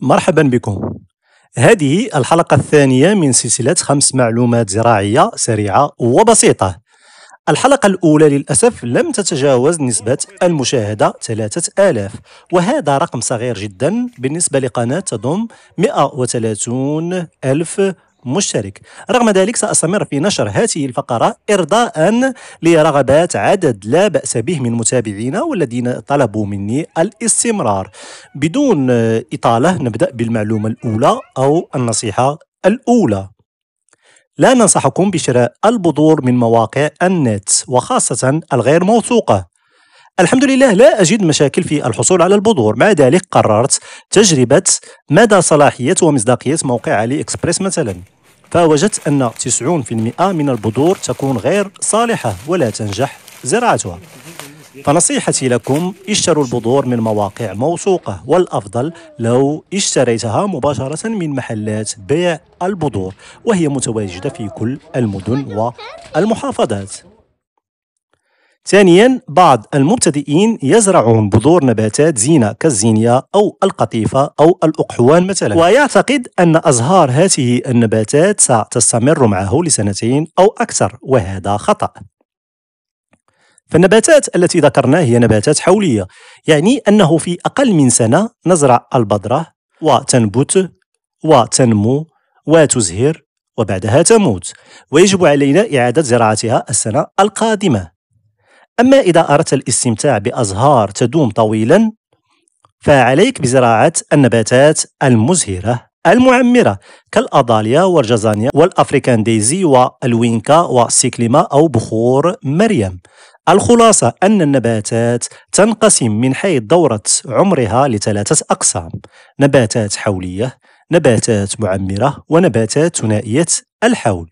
مرحبا بكم هذه الحلقة الثانية من سلسلة خمس معلومات زراعية سريعة وبسيطة الحلقة الأولى للأسف لم تتجاوز نسبة المشاهدة 3000 وهذا رقم صغير جدا بالنسبة لقناة تضم 130 ألف مشترك رغم ذلك سأستمر في نشر هذه الفقرة إرضاء لرغبات عدد لا بأس به من متابعينا والذين طلبوا مني الاستمرار بدون إطالة نبدأ بالمعلومة الأولى أو النصيحة الأولى لا ننصحكم بشراء البذور من مواقع النت وخاصة الغير موثوقة الحمد لله لا أجد مشاكل في الحصول على البذور مع ذلك قررت تجربة مدى صلاحية ومصداقية موقع علي إكسبريس مثلاً فوجدت أن 90% من البذور تكون غير صالحة ولا تنجح زراعتها فنصيحتي لكم اشتروا البذور من مواقع موثوقة والأفضل لو اشتريتها مباشرة من محلات بيع البذور وهي متواجدة في كل المدن والمحافظات ثانيا بعض المبتدئين يزرعون بذور نباتات زينة كالزينية أو القطيفة أو الأقحوان مثلا ويعتقد أن أزهار هذه النباتات ستستمر معه لسنتين أو أكثر وهذا خطأ فالنباتات التي ذكرناها هي نباتات حولية يعني أنه في أقل من سنة نزرع البذرة وتنبت وتنمو وتزهر وبعدها تموت ويجب علينا إعادة زراعتها السنة القادمة أما إذا أردت الاستمتاع بأزهار تدوم طويلا فعليك بزراعة النباتات المزهرة المعمرة كالأضاليا والجزانيا والأفريكان ديزي والوينكا والسيكليما أو بخور مريم الخلاصة أن النباتات تنقسم من حيث دورة عمرها لثلاثة أقسام نباتات حولية نباتات معمرة ونباتات ثنائية الحول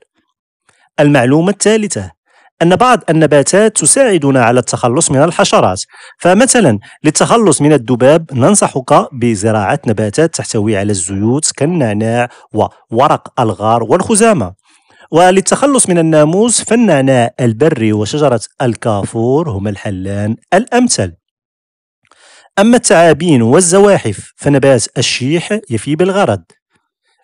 المعلومة الثالثة أن بعض النباتات تساعدنا على التخلص من الحشرات فمثلا للتخلص من الذباب ننصحك بزراعة نباتات تحتوي على الزيوت كالنعناع وورق الغار والخزامة وللتخلص من الناموس فالنعناع البري وشجرة الكافور هما الحلان الأمثل أما التعابين والزواحف فنبات الشيح يفي بالغرض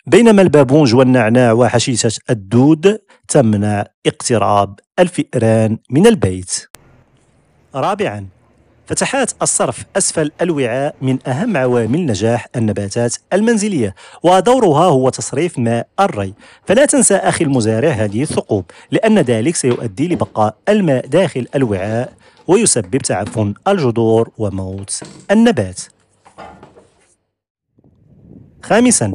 بينما البابونج والنعناع وحشيشة الدود تمنع اقتراب الفئران من البيت رابعا فتحات الصرف أسفل الوعاء من أهم عوامل نجاح النباتات المنزلية ودورها هو تصريف ماء الري فلا تنسى أخي المزارع هذه الثقوب لأن ذلك سيؤدي لبقاء الماء داخل الوعاء ويسبب تعفن الجذور وموت النبات خامسا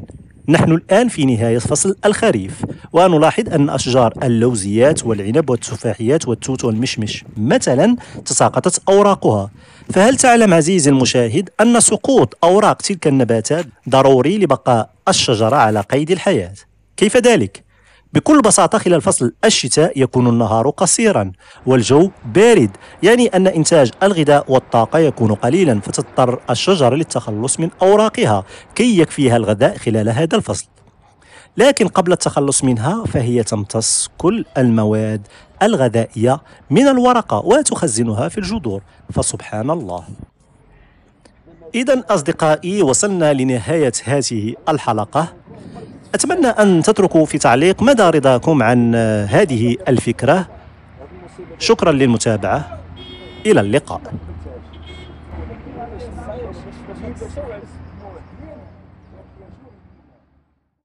نحن الآن في نهاية فصل الخريف ونلاحظ أن أشجار اللوزيات والعنب والتفاحيات والتوت والمشمش مثلا تساقطت أوراقها فهل تعلم عزيزي المشاهد أن سقوط أوراق تلك النباتات ضروري لبقاء الشجرة على قيد الحياة كيف ذلك؟ بكل بساطة خلال فصل الشتاء يكون النهار قصيرا والجو بارد يعني أن إنتاج الغذاء والطاقة يكون قليلا فتضطر الشجرة للتخلص من أوراقها كي يكفيها الغذاء خلال هذا الفصل لكن قبل التخلص منها فهي تمتص كل المواد الغذائية من الورقة وتخزنها في الجذور فسبحان الله إذا أصدقائي وصلنا لنهاية هذه الحلقة أتمنى أن تتركوا في تعليق مدى رضاكم عن هذه الفكرة شكرا للمتابعة إلى اللقاء